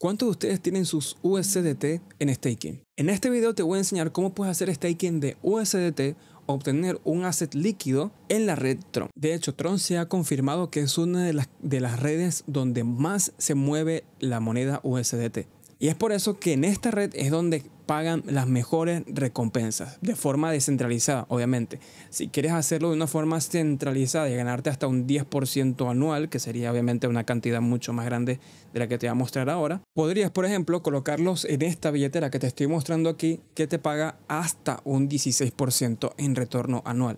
¿Cuántos de ustedes tienen sus USDT en staking? En este video te voy a enseñar cómo puedes hacer staking de USDT obtener un asset líquido en la red Tron. De hecho, Tron se ha confirmado que es una de las, de las redes donde más se mueve la moneda USDT. Y es por eso que en esta red es donde pagan las mejores recompensas, de forma descentralizada, obviamente. Si quieres hacerlo de una forma centralizada y ganarte hasta un 10% anual, que sería obviamente una cantidad mucho más grande de la que te voy a mostrar ahora, podrías, por ejemplo, colocarlos en esta billetera que te estoy mostrando aquí, que te paga hasta un 16% en retorno anual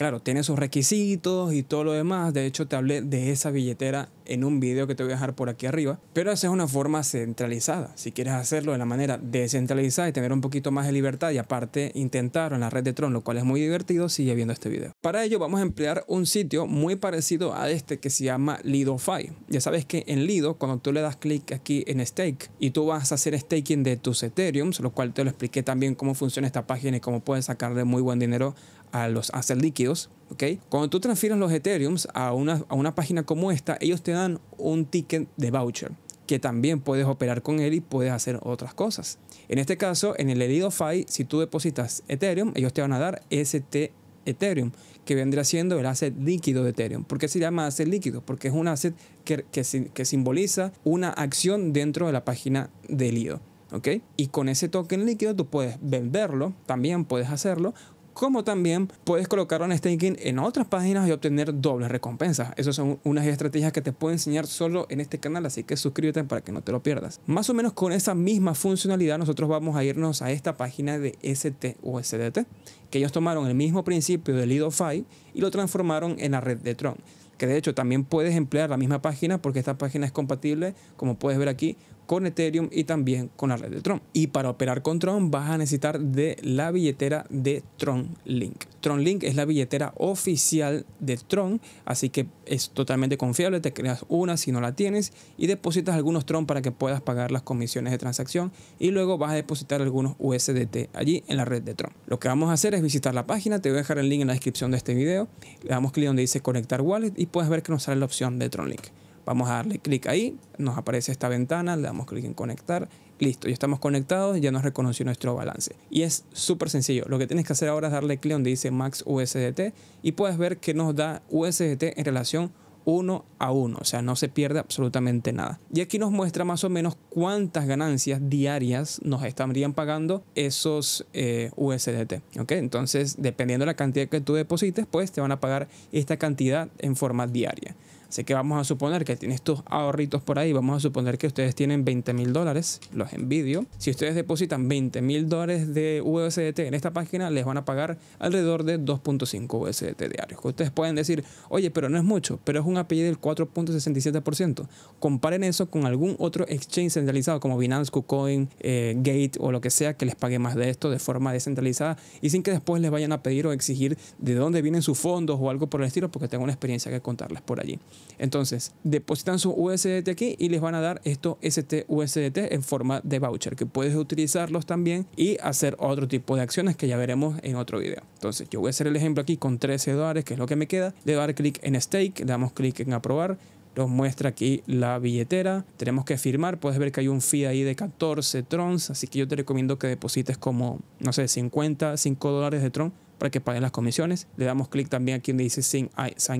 claro, tiene sus requisitos y todo lo demás. De hecho, te hablé de esa billetera en un video que te voy a dejar por aquí arriba. Pero esa es una forma centralizada. Si quieres hacerlo de la manera descentralizada y tener un poquito más de libertad y aparte intentarlo en la red de Tron, lo cual es muy divertido, sigue viendo este video. Para ello vamos a emplear un sitio muy parecido a este que se llama LidoFi. Ya sabes que en Lido, cuando tú le das clic aquí en Stake y tú vas a hacer staking de tus Ethereum, lo cual te lo expliqué también cómo funciona esta página y cómo puedes sacarle muy buen dinero a los assets líquidos, ¿ok? Cuando tú transfieres los Ethereum a una, a una página como esta, ellos te dan un ticket de voucher que también puedes operar con él y puedes hacer otras cosas. En este caso, en el file si tú depositas Ethereum, ellos te van a dar ST Ethereum, que vendría siendo el asset líquido de Ethereum. ¿Por qué se llama asset líquido? Porque es un asset que, que, que simboliza una acción dentro de la página de Lido. ¿ok? Y con ese token líquido tú puedes venderlo, también puedes hacerlo, como también puedes colocar un staking en otras páginas y obtener dobles recompensas. Esas son unas estrategias que te puedo enseñar solo en este canal, así que suscríbete para que no te lo pierdas. Más o menos con esa misma funcionalidad nosotros vamos a irnos a esta página de ST o SDT, que ellos tomaron el mismo principio del lido y lo transformaron en la red de Tron que de hecho también puedes emplear la misma página porque esta página es compatible, como puedes ver aquí, con Ethereum y también con la red de Tron. Y para operar con Tron vas a necesitar de la billetera de TronLink. TronLink es la billetera oficial de Tron, así que es totalmente confiable, te creas una si no la tienes y depositas algunos Tron para que puedas pagar las comisiones de transacción y luego vas a depositar algunos USDT allí en la red de Tron. Lo que vamos a hacer es visitar la página, te voy a dejar el link en la descripción de este video, le damos clic donde dice conectar wallet y puedes ver que nos sale la opción de TronLink. Vamos a darle clic ahí, nos aparece esta ventana, le damos clic en conectar, listo, ya estamos conectados, ya nos reconoció nuestro balance. Y es súper sencillo, lo que tienes que hacer ahora es darle clic donde dice Max USDT y puedes ver que nos da USDT en relación uno a uno, o sea, no se pierde absolutamente nada. Y aquí nos muestra más o menos cuántas ganancias diarias nos estarían pagando esos eh, USDT, ¿ok? Entonces, dependiendo de la cantidad que tú deposites, pues te van a pagar esta cantidad en forma diaria. Así que vamos a suponer que tienes tus ahorritos por ahí, vamos a suponer que ustedes tienen 20 mil dólares, los envidio. Si ustedes depositan 20 mil dólares de USDT en esta página, les van a pagar alrededor de 2.5 USDT diarios. Ustedes pueden decir, oye, pero no es mucho, pero es un API del 4.67%. Comparen eso con algún otro exchange centralizado como Binance, KuCoin, eh, Gate o lo que sea que les pague más de esto de forma descentralizada y sin que después les vayan a pedir o exigir de dónde vienen sus fondos o algo por el estilo porque tengo una experiencia que contarles por allí. Entonces, depositan su USDT aquí y les van a dar estos STUSDT en forma de voucher, que puedes utilizarlos también y hacer otro tipo de acciones que ya veremos en otro video. Entonces, yo voy a hacer el ejemplo aquí con 13 dólares, que es lo que me queda. Le voy a dar clic en stake, damos clic en aprobar nos muestra aquí la billetera. Tenemos que firmar, puedes ver que hay un fee ahí de 14 trons, así que yo te recomiendo que deposites como, no sé, 50, 5 dólares de tron para que paguen las comisiones. Le damos clic también aquí donde dice Sign,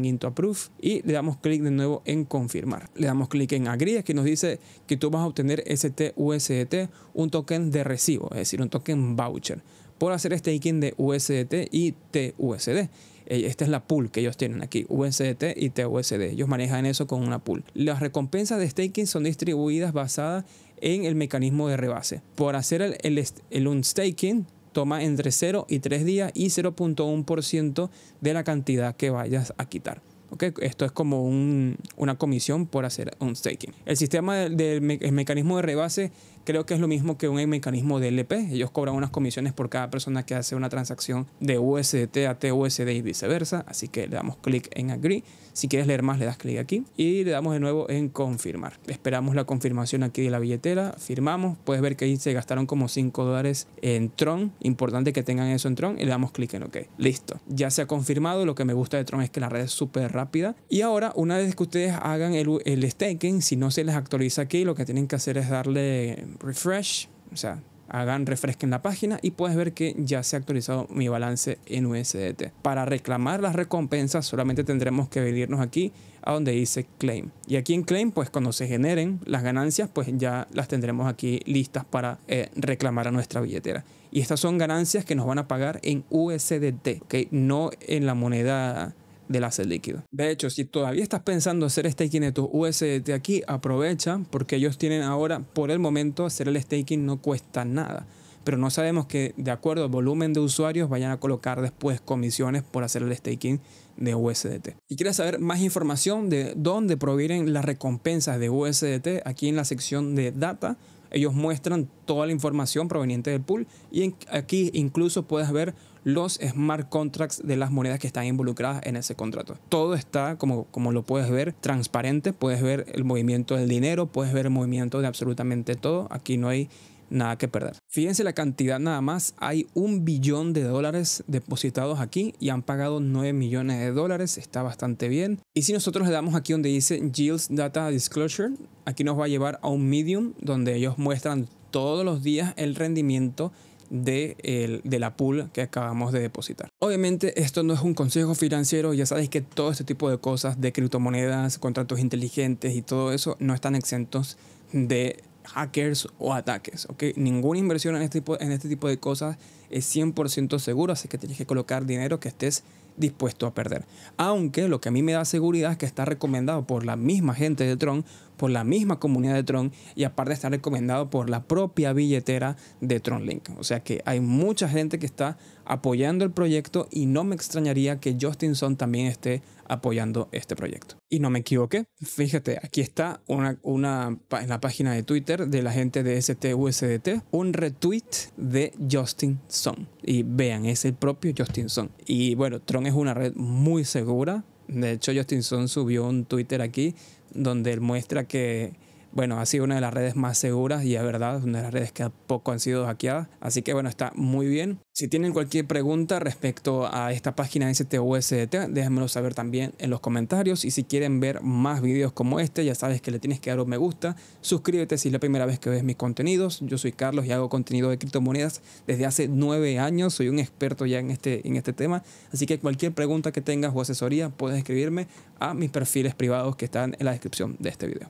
in to Approve y le damos clic de nuevo en Confirmar. Le damos clic en Agree, que nos dice que tú vas a obtener STUSDT, un token de recibo, es decir, un token voucher, por hacer staking este de USDT y TUSD eh, esta es la pool que ellos tienen aquí, USDT y TUSD. Ellos manejan eso con una pool. Las recompensas de staking este son distribuidas basadas en el mecanismo de rebase. Por hacer el, el unstaking, toma entre 0 y 3 días y 0.1% de la cantidad que vayas a quitar. Okay. Esto es como una comisión por hacer un staking. El sistema del mecanismo de rebase creo que es lo mismo que un mecanismo de LP. Ellos cobran unas comisiones por cada persona que hace una transacción de USDT a TUSD y viceversa. Así que le damos clic en Agree. Si quieres leer más, le das clic aquí y le damos de nuevo en confirmar. Esperamos la confirmación aquí de la billetera, firmamos. Puedes ver que ahí se gastaron como 5 dólares en Tron. Importante que tengan eso en Tron y le damos clic en OK. Listo. Ya se ha confirmado. Lo que me gusta de Tron es que la red es súper rápida. Y ahora, una vez que ustedes hagan el, el staking, si no se les actualiza aquí, lo que tienen que hacer es darle refresh, o sea, hagan en la página y puedes ver que ya se ha actualizado mi balance en USDT. Para reclamar las recompensas solamente tendremos que venirnos aquí a donde dice claim. Y aquí en claim, pues cuando se generen las ganancias, pues ya las tendremos aquí listas para eh, reclamar a nuestra billetera. Y estas son ganancias que nos van a pagar en USDT, que no en la moneda de líquido. De hecho, si todavía estás pensando hacer staking de tus USDT aquí, aprovecha porque ellos tienen ahora, por el momento, hacer el staking no cuesta nada. Pero no sabemos que de acuerdo al volumen de usuarios vayan a colocar después comisiones por hacer el staking de USDT. Si quieres saber más información de dónde provienen las recompensas de USDT, aquí en la sección de data ellos muestran toda la información proveniente del pool y aquí incluso puedes ver los smart contracts de las monedas que están involucradas en ese contrato. Todo está, como, como lo puedes ver, transparente, puedes ver el movimiento del dinero, puedes ver el movimiento de absolutamente todo. Aquí no hay nada que perder. Fíjense la cantidad nada más, hay un billón de dólares depositados aquí y han pagado 9 millones de dólares, está bastante bien. Y si nosotros le damos aquí donde dice Yields Data Disclosure, aquí nos va a llevar a un medium donde ellos muestran todos los días el rendimiento de, de, la pool que acabamos de depositar. Obviamente esto no es un consejo financiero, ya sabéis que todo este tipo de cosas de criptomonedas, contratos inteligentes y todo eso no están exentos de hackers o ataques. ¿okay? Ninguna inversión en este, tipo, en este tipo de cosas es 100% seguro, así que tienes que colocar dinero que estés dispuesto a perder. Aunque lo que a mí me da seguridad es que está recomendado por la misma gente de Tron por la misma comunidad de Tron y aparte está recomendado por la propia billetera de TronLink. O sea que hay mucha gente que está apoyando el proyecto y no me extrañaría que Justin Son también esté apoyando este proyecto. Y no me equivoqué, fíjate, aquí está una, en la página de Twitter de la gente de STUSDT, un retweet de Justin Son. Y vean, es el propio Justin Song. Y bueno, Tron es una red muy segura, de hecho, Justin Son subió un Twitter aquí donde él muestra que bueno, ha sido una de las redes más seguras y es verdad, una de las redes que poco han sido hackeadas. Así que bueno, está muy bien. Si tienen cualquier pregunta respecto a esta página STUSDT, déjenmelo saber también en los comentarios. Y si quieren ver más videos como este, ya sabes que le tienes que dar un me gusta. Suscríbete si es la primera vez que ves mis contenidos. Yo soy Carlos y hago contenido de criptomonedas desde hace nueve años. Soy un experto ya en este, en este tema. Así que cualquier pregunta que tengas o asesoría, puedes escribirme a mis perfiles privados que están en la descripción de este video.